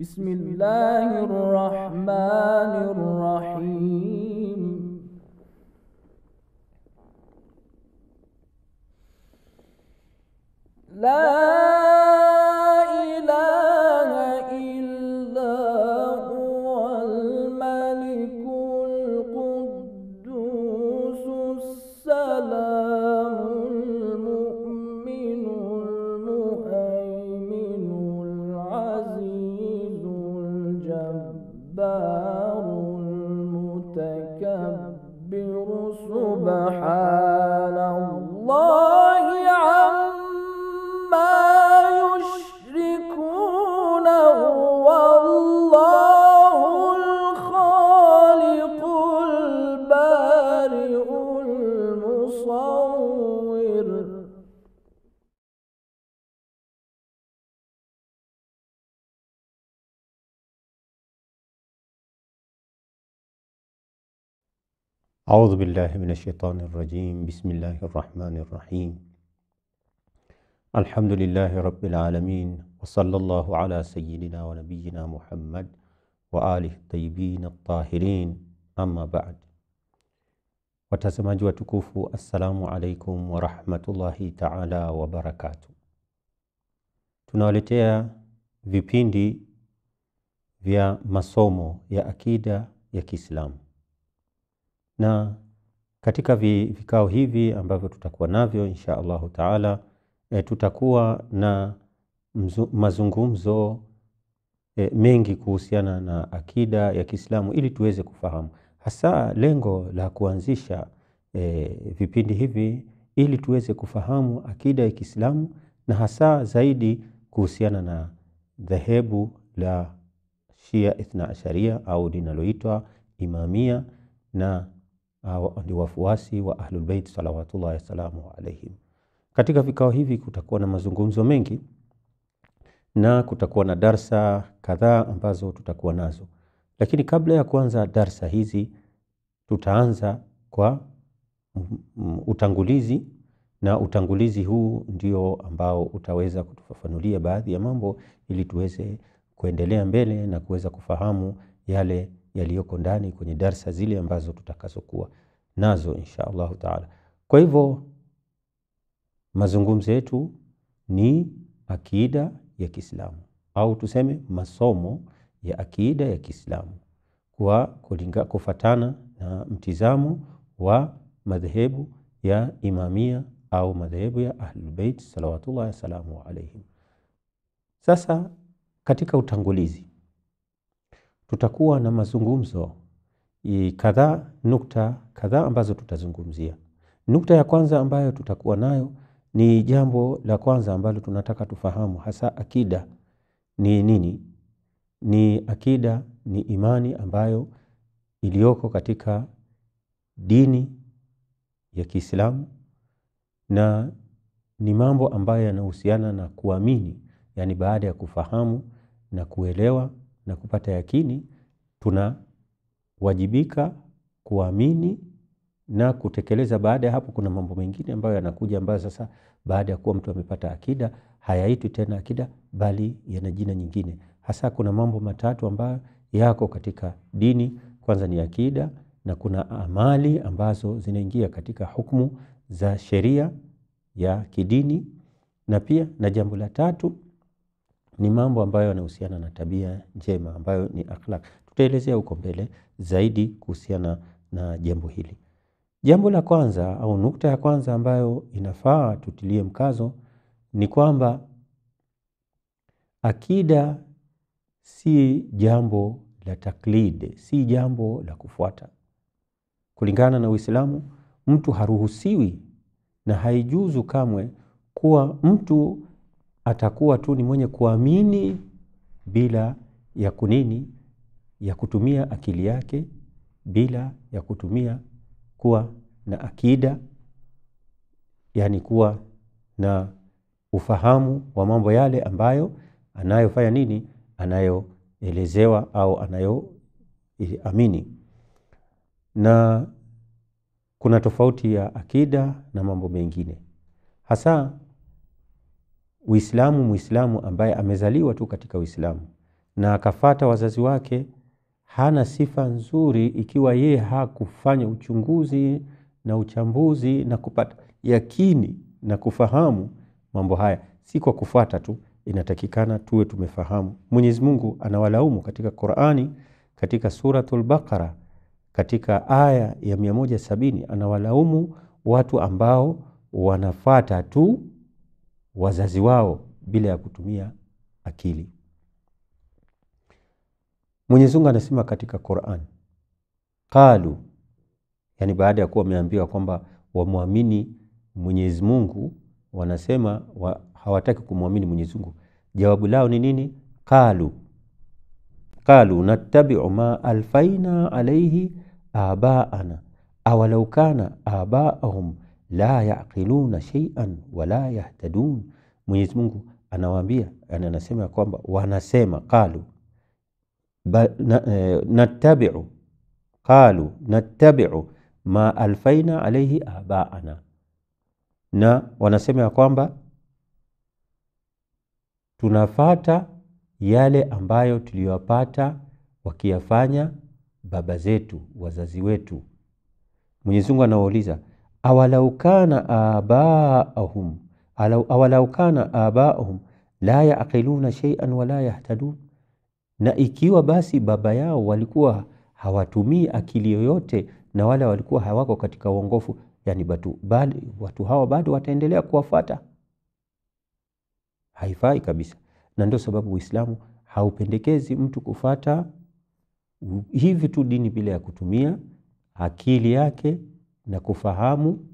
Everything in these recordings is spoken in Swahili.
بسم الله الرحمن الرحيم لا الجبار المتكبر سبحان أعوذ بالله من الشيطان الرجيم بسم الله الرحمن الرحيم الحمد لله رب العالمين وصلى الله على سيدنا ونبينا محمد وآله الطيبين الطاهرين أما بعد watazamaji watukufu, assalamu alaikum warahmatullahi taala wabarakatu. Tunawaletea vipindi vya masomo ya akida ya Kiislamu na katika vikao hivi ambavyo tutakuwa navyo insha Allahu taala e, tutakuwa na mzu, mazungumzo e, mengi kuhusiana na akida ya Kiislamu ili tuweze kufahamu hasa lengo la kuanzisha e, vipindi hivi ili tuweze kufahamu akida ya Kiislamu na hasa zaidi kuhusiana na dhehebu la Shia Ithna Asharia au linaloitwa Imamia na uh, ni wafuasi wa Ahlulbeit salawatullahi wasalamu alaihim. Katika vikao hivi kutakuwa na mazungumzo mengi na kutakuwa na darsa kadhaa ambazo tutakuwa nazo, lakini kabla ya kuanza darsa hizi tutaanza kwa utangulizi, na utangulizi huu ndio ambao utaweza kutufafanulia baadhi ya mambo ili tuweze kuendelea mbele na kuweza kufahamu yale yaliyoko ndani kwenye darsa zile ambazo tutakazokuwa nazo insha Allahu taala. Kwa hivyo mazungumzo yetu ni akida ya Kiislamu au tuseme masomo ya akida ya Kiislamu kwa kulinga kufatana na mtizamo wa madhehebu ya Imamia au madhehebu ya Ahlulbeit salawatullahi wasalamu alaihim. Sasa katika utangulizi tutakuwa na mazungumzo kadhaa nukta kadhaa ambazo tutazungumzia. Nukta ya kwanza ambayo tutakuwa nayo ni jambo la kwanza ambalo tunataka tufahamu hasa akida ni nini? Ni akida ni imani ambayo iliyoko katika dini ya Kiislamu na ni mambo ambayo yanahusiana na kuamini, yani baada ya kufahamu na kuelewa na kupata yakini tuna wajibika, kuamini na kutekeleza. Baada ya hapo, kuna mambo mengine ambayo yanakuja ambayo sasa, baada ya kuwa mtu amepata akida, hayaitwi tena akida, bali yana jina nyingine. Hasa kuna mambo matatu ambayo yako katika dini. Kwanza ni akida, na kuna amali ambazo zinaingia katika hukumu za sheria ya kidini, na pia na jambo la tatu ni mambo ambayo yanahusiana na tabia njema ambayo ni akhlaq tutaelezea huko mbele zaidi kuhusiana na jambo hili. Jambo la kwanza au nukta ya kwanza ambayo inafaa tutilie mkazo ni kwamba akida si jambo la taklid, si jambo la kufuata. Kulingana na Uislamu, mtu haruhusiwi na haijuzu kamwe kuwa mtu atakuwa tu ni mwenye kuamini bila ya kunini ya kutumia akili yake bila ya kutumia kuwa na akida, yani kuwa na ufahamu wa mambo yale ambayo anayofanya nini, anayoelezewa au anayoamini. Na kuna tofauti ya akida na mambo mengine, hasa Uislamu. Muislamu ambaye amezaliwa tu katika Uislamu na akafata wazazi wake hana sifa nzuri ikiwa yeye hakufanya uchunguzi na uchambuzi na kupata yakini na kufahamu mambo haya, si kwa kufuata tu, inatakikana tuwe tumefahamu. Mwenyezi Mungu anawalaumu katika Qur'ani, katika suratu lbaqara katika aya ya 170 anawalaumu watu ambao wanafata tu wazazi wao bila ya kutumia akili. Mwenyezi Mungu anasema katika Qur'an, qalu, yani baada ya kuwa wameambiwa kwamba wamwamini Mwenyezi Mungu, wanasema wa, hawataki kumwamini Mwenyezi Mungu. Jawabu lao ni nini? qalu qalu natabiu ma alfaina alaihi abaana awalau kana abaahum la yaqiluna shay'an wala yahtadun. Mwenyezi Mungu anawaambia, anasema kwamba wanasema qalu natabiu eh, qalu natabiu ma alfaina alaihi abaana, na wanasema ya kwamba tunafata yale ambayo tuliyopata wakiyafanya baba zetu wazazi wetu. Mwenyezi Mungu anawauliza awalau kana abaahum awalau kana abaahum la yaqiluna shay'an wala yahtadun na ikiwa basi baba yao walikuwa hawatumii akili yoyote na wala walikuwa hawako katika uongofu, yani batu, bali watu hawa bado wataendelea kuwafata. Haifai kabisa, na ndio sababu Uislamu haupendekezi mtu kufata hivi tu dini bila ya kutumia akili yake na kufahamu,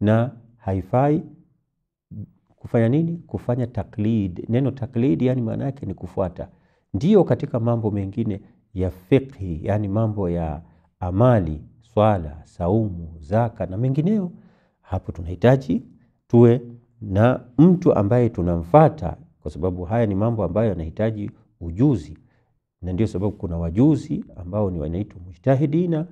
na haifai kufanya nini? Kufanya taklid. Neno taklid, yani maana yake ni kufuata ndio katika mambo mengine ya fiqhi, yani mambo ya amali, swala, saumu, zaka na mengineyo, hapo tunahitaji tuwe na mtu ambaye tunamfata, kwa sababu haya ni mambo ambayo yanahitaji ujuzi, na ndio sababu kuna wajuzi ambao ni wanaitwa mujtahidina,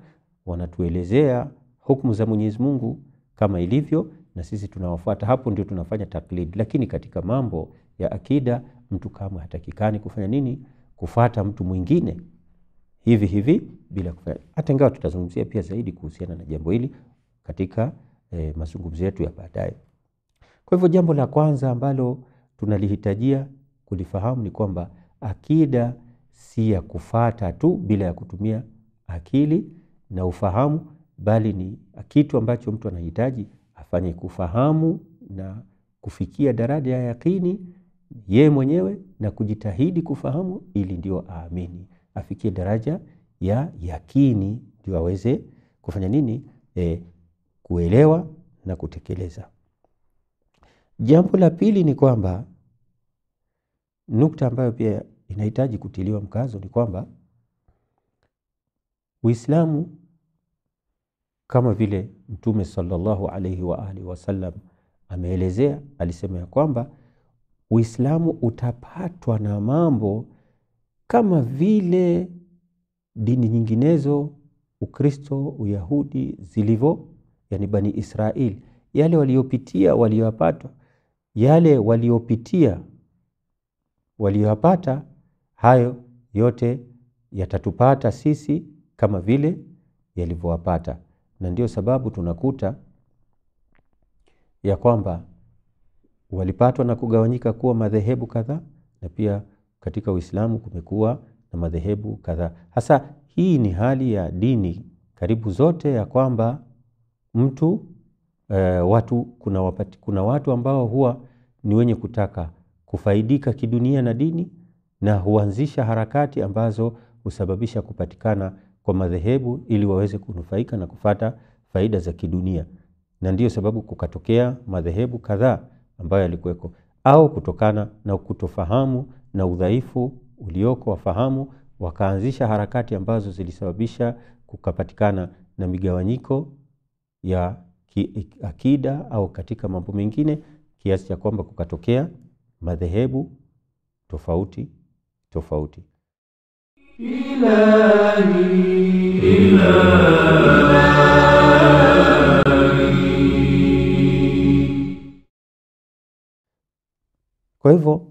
wanatuelezea hukumu za Mwenyezi Mungu kama ilivyo, na sisi tunawafuata. Hapo ndio tunafanya taklid, lakini katika mambo ya akida mtu kamwe hatakikani kufanya nini? Kufata mtu mwingine hivi hivi bila kufanya hata, ingawa tutazungumzia pia zaidi kuhusiana na jambo hili katika e, mazungumzo yetu ya baadaye. Kwa hivyo jambo la kwanza ambalo tunalihitajia kulifahamu ni kwamba akida si ya kufata tu bila ya kutumia akili na ufahamu, bali ni kitu ambacho mtu anahitaji afanye kufahamu na kufikia daraja ya yakini ye mwenyewe na kujitahidi kufahamu, ili ndio aamini, afikie daraja ya yakini, ndio aweze kufanya nini? E, kuelewa na kutekeleza. Jambo la pili ni kwamba nukta ambayo pia inahitaji kutiliwa mkazo ni kwamba Uislamu kama vile Mtume sallallahu alaihi wa alihi wasallam ameelezea, alisema ya kwamba Uislamu utapatwa na mambo kama vile dini nyinginezo Ukristo, Uyahudi zilivyo, yani Bani Israeli, yale waliopitia walioyapata, yale waliopitia walioyapata, hayo yote yatatupata sisi kama vile yalivyowapata, na ndio sababu tunakuta ya kwamba walipatwa na kugawanyika kuwa madhehebu kadhaa, na pia katika Uislamu kumekuwa na madhehebu kadhaa. Hasa hii ni hali ya dini karibu zote ya kwamba mtu e, watu kuna, wapati, kuna watu ambao huwa ni wenye kutaka kufaidika kidunia na dini na huanzisha harakati ambazo husababisha kupatikana kwa madhehebu ili waweze kunufaika na kufata faida za kidunia, na ndiyo sababu kukatokea madhehebu kadhaa ambayo yalikuweko au kutokana na kutofahamu na udhaifu ulioko wafahamu, wakaanzisha harakati ambazo zilisababisha kukapatikana na migawanyiko ya akida au katika mambo mengine, kiasi cha kwamba kukatokea madhehebu tofauti tofauti. Ilahi, ilahi. Kwa hivyo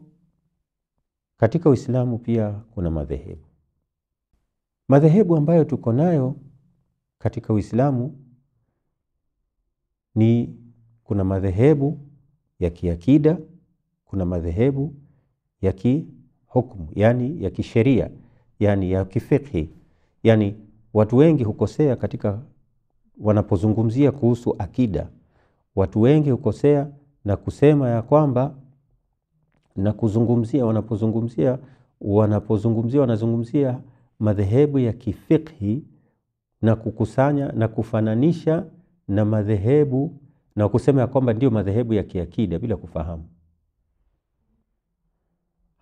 katika Uislamu pia kuna madhehebu. Madhehebu ambayo tuko nayo katika Uislamu ni kuna madhehebu ya kiakida, kuna madhehebu ya kihukumu, yani ya kisheria, yani ya kifikhi. Yani watu wengi hukosea katika wanapozungumzia kuhusu akida, watu wengi hukosea na kusema ya kwamba na kuzungumzia, wanapozungumzia wanapozungumzia wanazungumzia madhehebu ya kifikhi na kukusanya na kufananisha na madhehebu na kusema ya kwamba ndio madhehebu ya kiakida bila kufahamu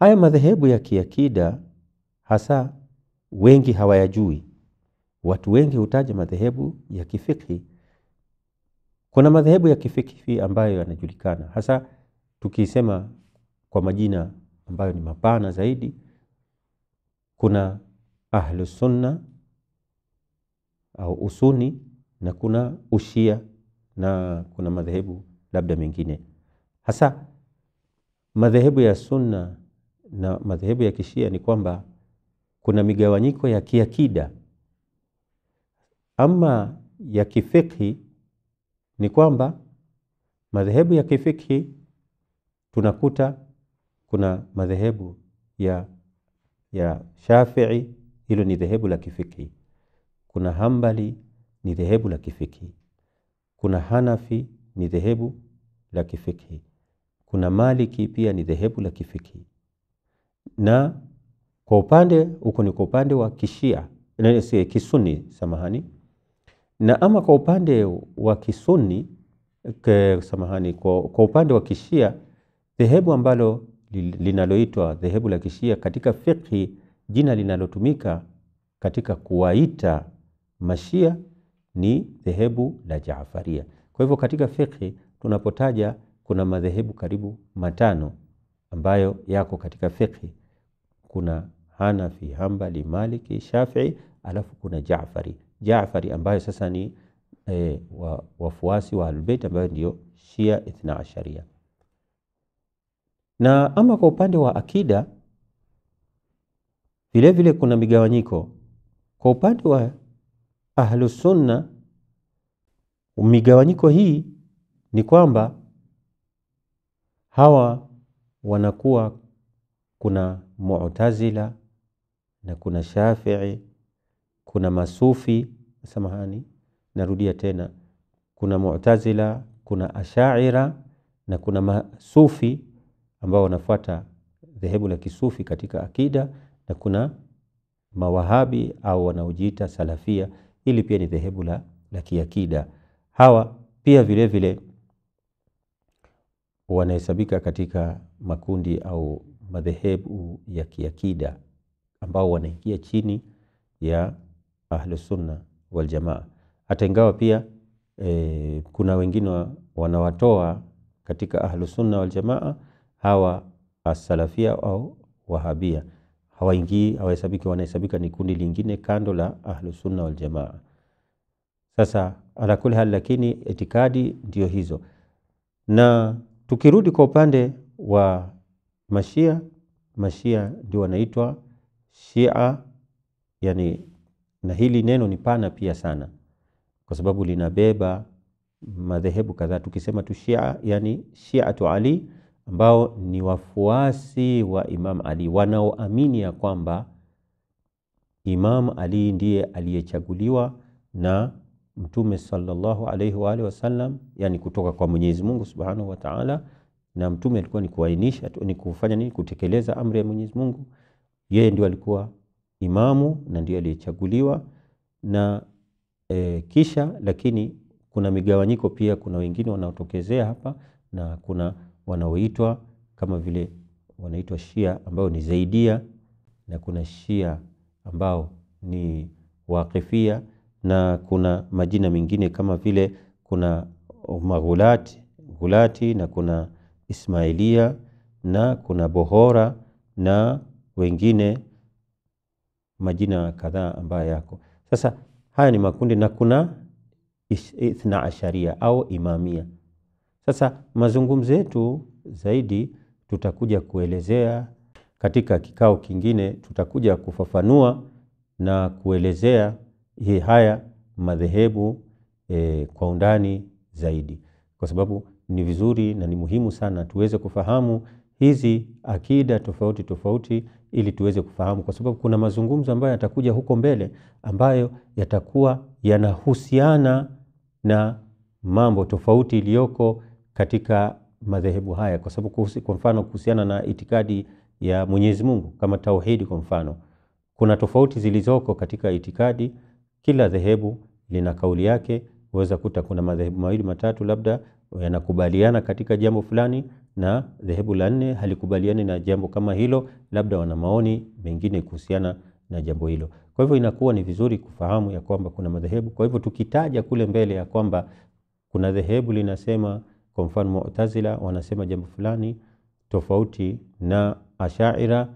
haya madhehebu ya kiakida. Hasa wengi hawayajui. Watu wengi hutaja madhehebu ya kifikhi. Kuna madhehebu ya kifikhi ambayo yanajulikana hasa tukisema kwa majina ambayo ni mapana zaidi. Kuna ahlusunna au usuni na kuna ushia na kuna madhehebu labda mengine. Hasa madhehebu ya sunna na madhehebu ya kishia ni kwamba kuna migawanyiko ya kiakida. Ama ya kifikhi ni kwamba madhehebu ya kifikhi tunakuta kuna madhehebu ya, ya Shafii, hilo ni dhehebu la kifiki. Kuna Hambali ni dhehebu la kifiki. Kuna Hanafi ni dhehebu la kifiki. Kuna Maliki pia ni dhehebu la kifiki, na kwa upande huko ni kwa upande wa kishia kisuni, samahani. Na ama kwa upande wa kisuni ke, samahani, kwa, kwa upande wa kishia dhehebu ambalo linaloitwa dhehebu la Kishia katika fiqhi, jina linalotumika katika kuwaita mashia ni dhehebu la Jaafaria. Kwa hivyo katika fiqhi tunapotaja, kuna madhehebu karibu matano ambayo yako katika fiqhi. Kuna Hanafi, Hambali, Maliki, Shafii, alafu kuna Jaafari. Jaafari ambayo sasa ni e, wafuasi wa, wa albeit ambayo ndio Shia Ithna Asharia. Na ama kwa upande wa akida vilevile kuna migawanyiko. Kwa upande wa ahlusunna, migawanyiko hii ni kwamba hawa wanakuwa kuna mu'tazila na kuna Shafi'i, kuna masufi. Samahani, narudia tena, kuna mu'tazila, kuna ashaira na kuna masufi ambao wanafuata dhehebu la kisufi katika akida na kuna mawahabi au wanaojiita salafia, hili pia ni dhehebu la, la kiakida. Hawa pia vilevile wanahesabika katika makundi au madhehebu ya kiakida ambao wanaingia chini ya Ahlusunna Waljamaa, hata ingawa pia e, kuna wengine wanawatoa katika Ahlusunna Waljamaa hawa asalafia au wahabia hawaingii, hawahesabiki, wanahesabika ni kundi lingine kando la ahlusunna waljamaa. Sasa ala kuli hali, lakini itikadi ndio hizo. Na tukirudi kwa upande wa mashia, mashia ndio wanaitwa shia yani, na hili neno ni pana pia sana, kwa sababu linabeba madhehebu kadhaa. Tukisema tu shia yani shiatu Ali ambao ni wafuasi wa Imam Ali wanaoamini ya kwamba Imam Ali ndiye aliyechaguliwa na Mtume sallallahu alayhi wa alihi wasallam, yani kutoka kwa Mwenyezi Mungu Subhanahu wa Ta'ala, na mtume alikuwa ni kuainisha ni kufanya nini, kutekeleza amri ya Mwenyezi Mungu. Yeye ndio alikuwa imamu na ndio aliyechaguliwa na e, kisha lakini kuna migawanyiko pia, kuna wengine wanaotokezea hapa na kuna wanaoitwa kama vile wanaitwa Shia ambao ni Zaidia na kuna Shia ambao ni Waqifia na kuna majina mengine kama vile kuna Maghulati Gulati na kuna Ismailia na kuna Bohora na wengine majina kadhaa ambayo yako sasa. Haya ni makundi na kuna ithna asharia au imamia. Sasa mazungumzo yetu zaidi tutakuja kuelezea katika kikao kingine, tutakuja kufafanua na kuelezea hii haya madhehebu e, kwa undani zaidi, kwa sababu ni vizuri na ni muhimu sana tuweze kufahamu hizi akida tofauti tofauti ili tuweze kufahamu, kwa sababu kuna mazungumzo ambayo yatakuja huko mbele ambayo yatakuwa yanahusiana na mambo tofauti iliyoko katika madhehebu haya, kwa sababu kwa mfano kuhusiana na itikadi ya Mwenyezi Mungu kama tauhidi kwa mfano, kuna tofauti zilizoko katika itikadi. Kila dhehebu lina kauli yake, uweza kuta kuna madhehebu mawili matatu labda yanakubaliana katika jambo fulani na dhehebu la nne halikubaliani na jambo kama hilo, labda wana maoni mengine kuhusiana na jambo hilo. Kwa hivyo inakuwa ni vizuri kufahamu ya kwamba kuna madhehebu. Kwa hivyo tukitaja kule mbele ya kwamba kuna dhehebu linasema kwa mfano Mu'tazila wanasema jambo fulani tofauti na Ashaira,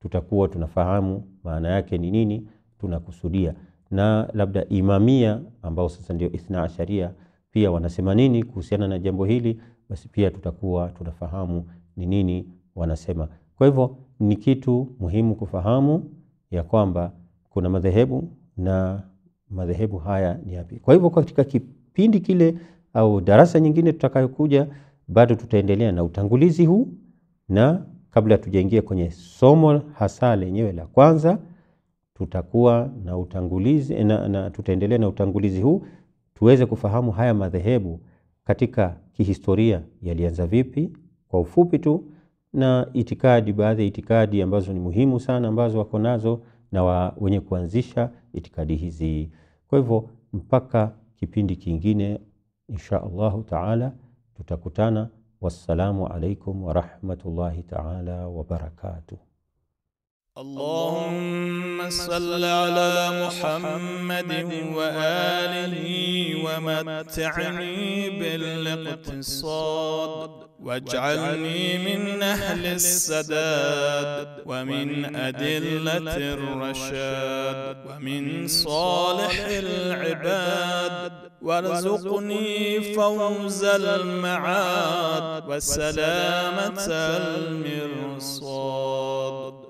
tutakuwa tunafahamu maana yake ni nini tunakusudia, na labda Imamia ambao sasa ndio Ithna Asharia pia wanasema nini kuhusiana na jambo hili, basi pia tutakuwa tunafahamu ni nini wanasema. Kwa hivyo ni kitu muhimu kufahamu ya kwamba kuna madhehebu na madhehebu haya ni yapi. Kwa hivyo katika kipindi kile au darasa nyingine tutakayokuja, bado tutaendelea na utangulizi huu, na kabla tujaingia kwenye somo hasa lenyewe la kwanza, tutakuwa na utangulizi na, na tutaendelea na utangulizi huu tuweze kufahamu haya madhehebu katika kihistoria yalianza vipi kwa ufupi tu, na itikadi, baadhi ya itikadi ambazo ni muhimu sana ambazo wako nazo na wa, wenye kuanzisha itikadi hizi. Kwa hivyo mpaka kipindi kingine. insha Allahu taala tutakutana. Wassalamu alaikum warahmatullahi taala wabarakatuh. اللهم صل على محمد وآله ومتعني بالاقتصاد واجعلني من أهل السداد ومن أدلة الرشاد ومن صالح العباد وارزقني فوز المعاد وسلامة المرصاد